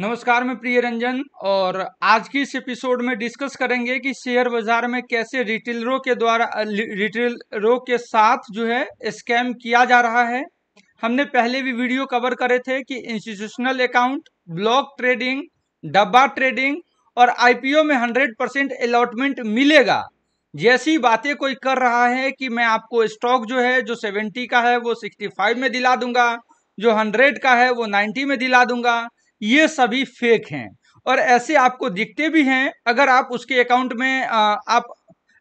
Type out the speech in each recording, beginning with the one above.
नमस्कार मैं प्रिय रंजन और आज की इस एपिसोड में डिस्कस करेंगे कि शेयर बाजार में कैसे रिटेलरों के द्वारा रिटेलरों के साथ जो है स्कैम किया जा रहा है हमने पहले भी वीडियो कवर करे थे कि इंस्टीट्यूशनल अकाउंट ब्लॉक ट्रेडिंग डब्बा ट्रेडिंग और आईपीओ में 100 परसेंट अलॉटमेंट मिलेगा जैसी बातें कोई कर रहा है कि मैं आपको स्टॉक जो है जो सेवेंटी का है वो सिक्सटी में दिला दूंगा जो हंड्रेड का है वो नाइन्टी में दिला दूंगा ये सभी फेक हैं और ऐसे आपको दिखते भी हैं अगर आप उसके अकाउंट में आ, आप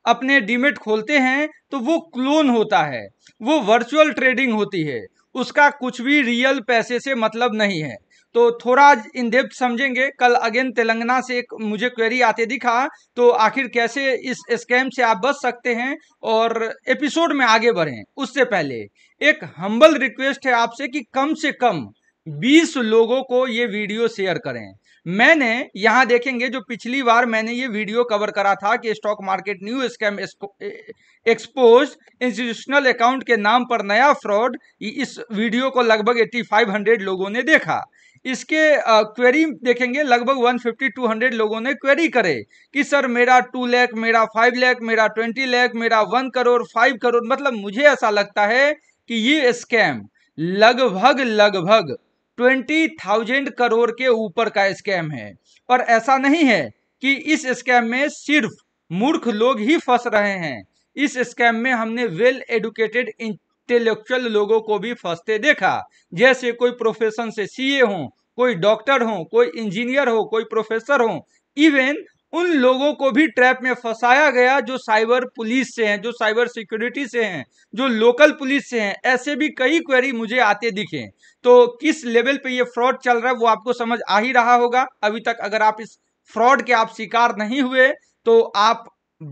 अपने डीमेट खोलते हैं तो वो क्लोन होता है वो वर्चुअल ट्रेडिंग होती है उसका कुछ भी रियल पैसे से मतलब नहीं है तो थोड़ा इन डेप्थ समझेंगे कल अगेन तेलंगाना से एक मुझे क्वेरी आते दिखा तो आखिर कैसे इस स्कैम से आप बच सकते हैं और एपिसोड में आगे बढ़ें उससे पहले एक हम्बल रिक्वेस्ट है आपसे कि कम से कम बीस लोगों को ये वीडियो शेयर करें मैंने यहाँ देखेंगे जो पिछली बार मैंने ये वीडियो कवर करा था कि stock market new scam expose institutional account के नाम पर नया फ्रॉड इस वीडियो को लगभग 8500 लोगों ने देखा इसके क्वेरी देखेंगे लगभग 150 200 लोगों ने क्वेरी करे कि सर मेरा टू लैख मेरा फाइव लैख मेरा ट्वेंटी लैख मेरा वन करोड़ फाइव करोड़ मतलब मुझे ऐसा लगता है कि ये स्कैम लगभग लगभग ट्वेंटी थाउजेंड करोड़ के ऊपर का स्कैम है और ऐसा नहीं है कि इस स्कैम में सिर्फ मूर्ख लोग ही फंस रहे हैं इस स्कैम में हमने वेल एडुकेटेड इंटेलेक्चुअल लोगों को भी फंसते देखा जैसे कोई प्रोफेशन से सीए हो कोई डॉक्टर हो कोई इंजीनियर हो कोई प्रोफेसर हो इवन उन लोगों को भी ट्रैप में फंसाया गया जो साइबर पुलिस से हैं जो साइबर सिक्योरिटी से हैं जो लोकल पुलिस से हैं ऐसे भी कई क्वेरी मुझे आते दिखे तो किस लेवल पे ये फ्रॉड चल रहा है वो आपको समझ आ ही रहा होगा अभी तक अगर आप इस फ्रॉड के आप शिकार नहीं हुए तो आप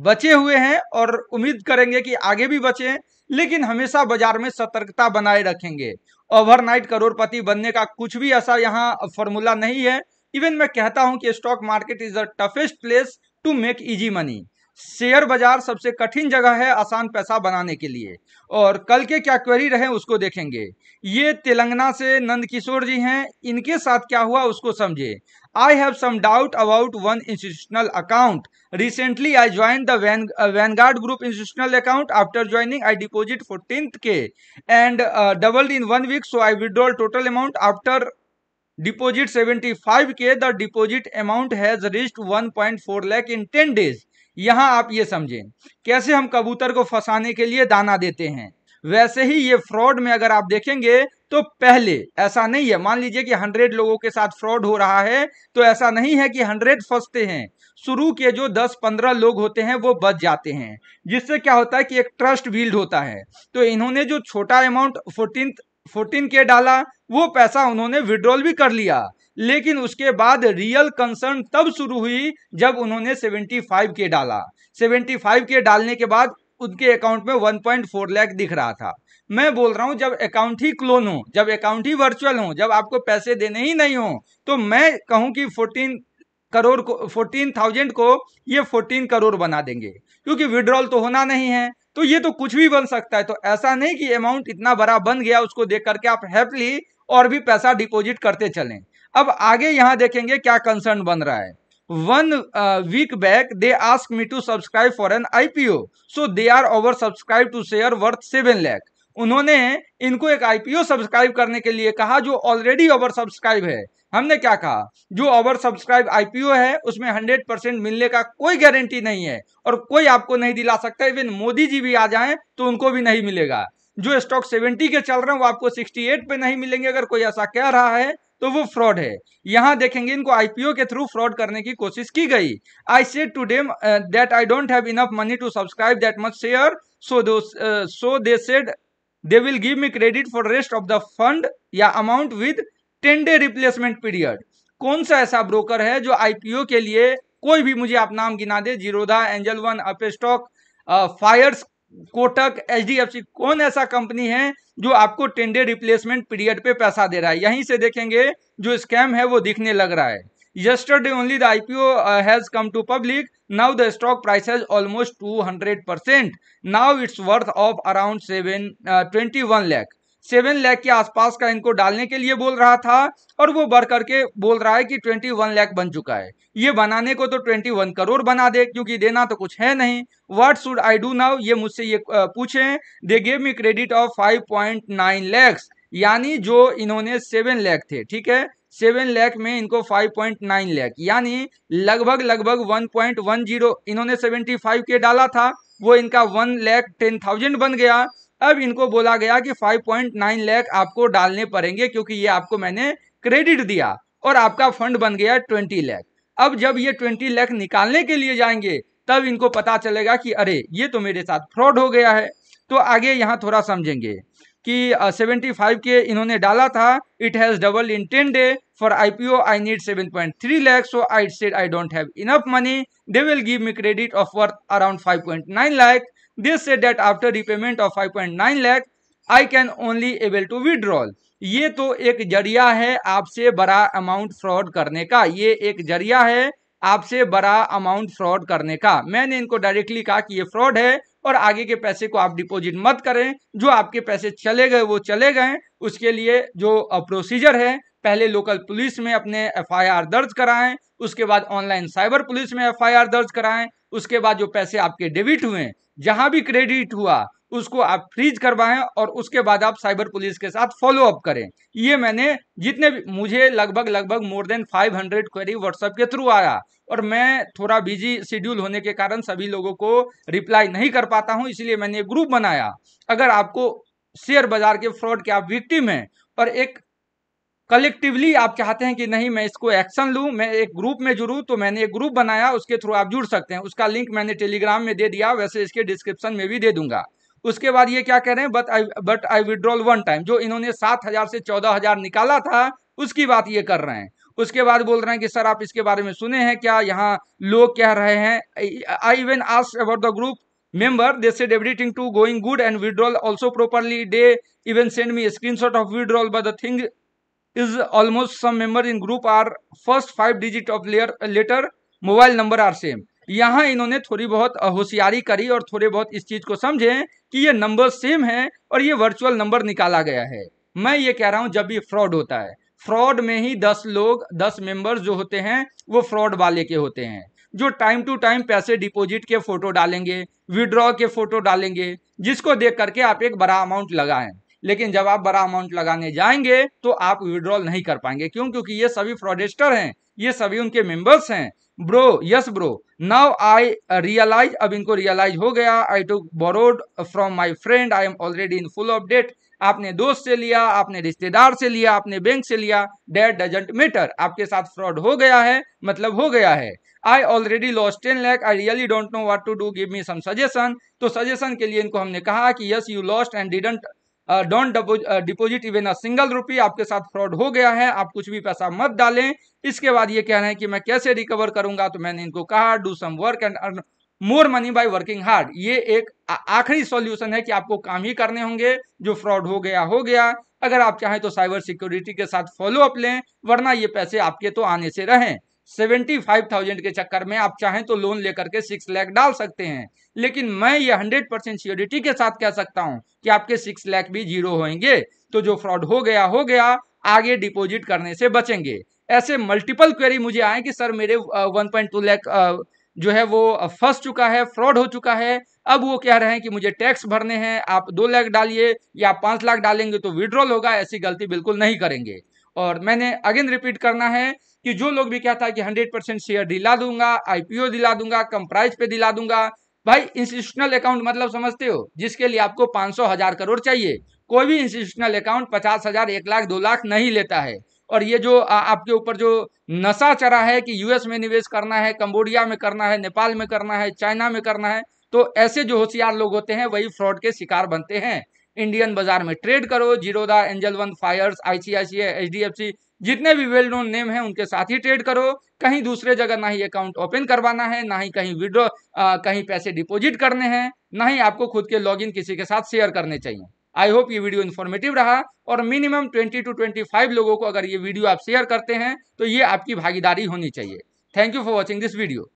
बचे हुए हैं और उम्मीद करेंगे कि आगे भी बचे लेकिन हमेशा बाजार में सतर्कता बनाए रखेंगे ओवरनाइट करोड़पति बनने का कुछ भी ऐसा यहाँ फॉर्मूला नहीं है इवन मैं कहता हूं कि stock market is the toughest place to make easy money share बाजार सबसे कठिन जगह है आसान पैसा बनाने के लिए और कल के क्या क्वेरी रहे उसको देखेंगे ये तेलंगाना से नंद किशोर जी हैं इनके साथ क्या हुआ उसको समझे I have some doubt about one institutional account recently I join the Vanguard group institutional account after joining I deposit fourteen K and double in one week so I withdrawal total amount after deposit 75 K the deposit amount has raised 1.4 lakh in 10 days यहाँ आप ये समझें कैसे हम कबूतर को फंसाने के लिए दाना देते हैं वैसे ही ये फ्रॉड में अगर आप देखेंगे तो पहले ऐसा नहीं है मान लीजिए कि हंड्रेड लोगों के साथ फ्रॉड हो रहा है तो ऐसा नहीं है कि हंड्रेड फंसते हैं शुरू के जो दस पंद्रह लोग होते हैं वो बच जाते हैं जिससे क्या होता है कि एक ट्रस्ट बिल्ड होता है तो इन्होंने जो छोटा अमाउंट फोर्टीन फोर्टीन के डाला वो पैसा उन्होंने विड्रॉल भी कर लिया लेकिन उसके बाद रियल कंसर्न तब शुरू हुई जब उन्होंने सेवेंटी फाइव के डाला सेवेंटी फाइव के डालने के बाद उनके अकाउंट में वन पॉइंट फोर लैख दिख रहा था मैं बोल रहा हूं जब अकाउंट ही क्लोन हो जब अकाउंट ही वर्चुअल हो जब आपको पैसे देने ही नहीं हो तो मैं कहूं कि फोर्टीन करोड़ को फोर्टीन थाउजेंड को ये फोर्टीन करोड़ बना देंगे क्योंकि विड्रॉल तो होना नहीं है तो ये तो कुछ भी बन सकता है तो ऐसा नहीं कि अमाउंट इतना बड़ा बन गया उसको देख करके आप हैप्पली और भी पैसा डिपॉजिट करते चलें अब आगे यहाँ देखेंगे क्या कंसर्न बन रहा है one week back they ask me to subscribe for an IPO so they are over subscribe to share worth seven lakh उन्होंने इनको एक आईपीओ सब्सक्राइब करने के लिए कहा जो ऑलरेडी ओवर सब्सक्राइब है हमने क्या कहा जो ओवर सब्सक्राइब आईपीओ है उसमें हंड्रेड परसेंट मिलने का कोई गारंटी नहीं है और कोई आपको नहीं दिला सकता इवन मोदी जी भी आ जाए तो उनको भी नहीं मिलेगा जो स्टॉक सेवेंटी के चल रहे हैं वो आपको सिक्सटी एट पे नहीं मिलेंगे अगर कोई ऐसा कह रहा है तो वो फ्रॉड है यहाँ देखेंगे इनको आईपीओ के थ्रू फ्रॉड करने की कोशिश की गई I said to them that I don't have enough money to subscribe that much share so though so they said they will give me credit for rest of the fund या amount with ten day replacement period कौन सा ऐसा broker है जो IPO के लिए कोई भी मुझे आप नाम गिना दे Zerodha Angel One Upstox Fyers Kotak H कौन ऐसा कंपनी है जो आपको टेन डे रिप्लेसमेंट पीरियड पे पैसा दे रहा है यहीं से देखेंगे जो स्कैम है वो दिखने लग रहा है Yesterday only the IPO uh, has come to public. Now the stock price has almost 200%. Now it's worth of around 7, uh, 21 lakh. Seven lakh के आसपास का इनको डालने के लिए बोल रहा था और वो बढ़ करके बोल रहा है कि ट्वेंटी वन लैख बन चुका है ये बनाने को तो ट्वेंटी वन करोड़ बना दे क्योंकि देना तो कुछ है नहीं what should I do now ये मुझसे ये पूछे they gave me credit of five point nine lakhs यानी जो इन्होंने सेवन लैख थे ठीक है सेवन लैख में इनको फाइव पॉइंट नाइन लैख यानी लगभग लगभग वन पॉइंट वन जीरो इन्होंने सेवेंटी फाइव के डाला था वो इनका वन लैख टेन थाउजेंड बन गया अब इनको बोला गया कि फाइव पॉइंट नाइन लैख आपको डालने पड़ेंगे क्योंकि ये आपको मैंने क्रेडिट दिया और आपका फंड बन गया ट्वेंटी लैख अब जब ये ट्वेंटी लैख निकालने के लिए जाएंगे तब इनको पता चलेगा कि अरे ये तो मेरे साथ फ्रॉड हो गया है तो आगे यहाँ थोड़ा समझेंगे कि सेवेंटी फाइव के इन्होंने डाला था it has double in ten day for I P O I need seven point three lakh so I said I don't have enough money they will give me credit of worth around five point nine lakh they said that after repayment of five point nine lakh I can only able to withdrawal ये तो एक जरिया है आपसे बड़ा amount fraud करने का ये एक जरिया है आपसे बड़ा अमाउंट फ्रॉड करने का मैंने इनको डायरेक्टली कहा कि ये फ्रॉड है और आगे के पैसे को आप डिपॉजिट मत करें जो आपके पैसे चले गए वो चले गए उसके लिए जो प्रोसीजर है पहले लोकल पुलिस में अपने एफआईआर दर्ज कराएं उसके बाद ऑनलाइन साइबर पुलिस में एफआईआर दर्ज कराएं उसके बाद जो पैसे आपके डेबिट हुए जहां भी क्रेडिट हुआ उसको आप फ्रीज करवाएं और उसके बाद आप साइबर पुलिस के साथ फॉलो अप करें ये मैंने जितने भी मुझे लगभग लगभग मोर देन 500 क्वेरी व्हाट्सएप के थ्रू आया और मैं थोड़ा बिजी शेड्यूल होने के कारण सभी लोगों को रिप्लाई नहीं कर पाता हूँ इसलिए मैंने एक ग्रुप बनाया अगर आपको शेयर बाजार के फ्रॉड के आप विक्टिम हैं और एक कलेक्टिवली आप चाहते हैं कि नहीं मैं इसको एक्शन लूं मैं एक ग्रुप में जुड़ूँ तो मैंने एक ग्रुप बनाया उसके थ्रू आप जुड़ सकते हैं उसका लिंक मैंने टेलीग्राम में दे दिया वैसे इसके डिस्क्रिप्शन में भी दे दूंगा उसके बाद ये क्या कह रहे हैं but I but I withdrawal one time जो इन्होंने सात हजार से चौदह हजार निकाला था उसकी बात ये कर रहे हैं उसके बाद बोल रहे हैं कि सर आप इसके बारे में सुने हैं क्या यहाँ लोग कह रहे हैं I even ask about the group member they said everything to going good and withdrawal also properly they even send me screenshot of withdrawal but the thing is almost some member in group are first five digit of layer letter mobile number are same यहाँ इन्होंने थोड़ी बहुत होशियारी करी और थोड़े बहुत इस चीज को समझे कि ये नंबर सेम है और ये वर्चुअल नंबर निकाला गया है मैं ये कह रहा हूँ जब भी फ्रॉड होता है फ्रॉड में ही दस लोग दस मेंबर्स जो होते हैं वो फ्रॉड वाले के होते हैं जो टाइम टू टाइम पैसे डिपॉजिट के फोटो डालेंगे विड्रॉ के फोटो डालेंगे जिसको देख करके आप एक बड़ा अमाउंट लगाएं लेकिन जब आप बड़ा अमाउंट लगाने जाएंगे तो आप विड्रॉल नहीं कर पाएंगे क्यों क्योंकि ये सभी फ्रॉडेस्टर हैं ये सभी उनके मेंबर्स हैं bro yes bro now I realise अब इनको रियलाइज हो गया I too borrowed from my friend I am already in full of debt आपने दोस्त से लिया आपने रिश्तेदार से लिया आपने बैंक से लिया डेट डजेंट मैटर आपके साथ फ्रॉड हो गया है मतलब हो गया है I already loss ten lakh I really don't know what to do give me some suggestion तो सजेशन के लिए इनको हमने कहा कि yes you lost and didn't don't deposit even a single rupee आपके साथ फ्रॉड हो गया है आप कुछ भी पैसा मत डालें इसके बाद ये कह रहे हैं कि मैं कैसे रिकवर करूंगा तो मैंने इनको कहा do some work and earn more money by working hard ये एक आखिरी सॉल्यूशन है कि आपको काम ही करने होंगे जो फ्रॉड हो गया हो गया अगर आप चाहें तो साइबर सिक्योरिटी के साथ फॉलो अप लें वरना ये पैसे आपके तो आने से रहें सेवेंटी फाइव थाउजेंड के चक्कर में आप चाहें तो लोन लेकर के सिक्स लैख डाल सकते हैं लेकिन मैं ये हंड्रेड परसेंट सियोरिटी के साथ कह सकता हूं कि आपके सिक्स लैख भी जीरो होंगे तो जो फ्रॉड हो गया हो गया आगे डिपॉजिट करने से बचेंगे ऐसे मल्टीपल क्वेरी मुझे आए कि सर मेरे वन पॉइंट टू लैख जो है वो फंस चुका है फ्रॉड हो चुका है अब वो कह रहे हैं कि मुझे टैक्स भरने हैं आप दो लाख डालिए या पांच पाँच लाख डालेंगे तो विड्रॉल होगा ऐसी गलती बिल्कुल नहीं करेंगे और मैंने अगेन रिपीट करना है कि जो लोग भी कहता है कि हंड्रेड परसेंट शेयर दिला दूंगा आईपीओ दिला दूंगा कम प्राइस पे दिला दूंगा भाई इंस्टीट्यूशनल अकाउंट मतलब समझते हो जिसके लिए आपको पाँच सौ हजार करोड़ चाहिए कोई भी इंस्टीट्यूशनल अकाउंट पचास हजार एक लाख दो लाख नहीं लेता है और ये जो आपके ऊपर जो नशा चरा है कि यूएस में निवेश करना है कंबोडिया में करना है नेपाल में करना है चाइना में करना है तो ऐसे जो होशियार लोग होते हैं वही फ्रॉड के शिकार बनते हैं इंडियन बाजार में ट्रेड करो Zerodha Angel One Fyers ICIC HDFC जितने भी वेल नोन नेम हैं उनके साथ ही ट्रेड करो कहीं दूसरे जगह ना ही अकाउंट ओपन करवाना है ना ही कहीं विड्रॉ कहीं पैसे डिपॉजिट करने हैं ना ही आपको खुद के लॉगिन किसी के साथ शेयर करने चाहिए आई होप ये वीडियो इन्फॉर्मेटिव रहा और मिनिमम 20 टू 25 लोगों को अगर ये वीडियो आप शेयर करते हैं तो ये आपकी भागीदारी होनी चाहिए thank you for watching this video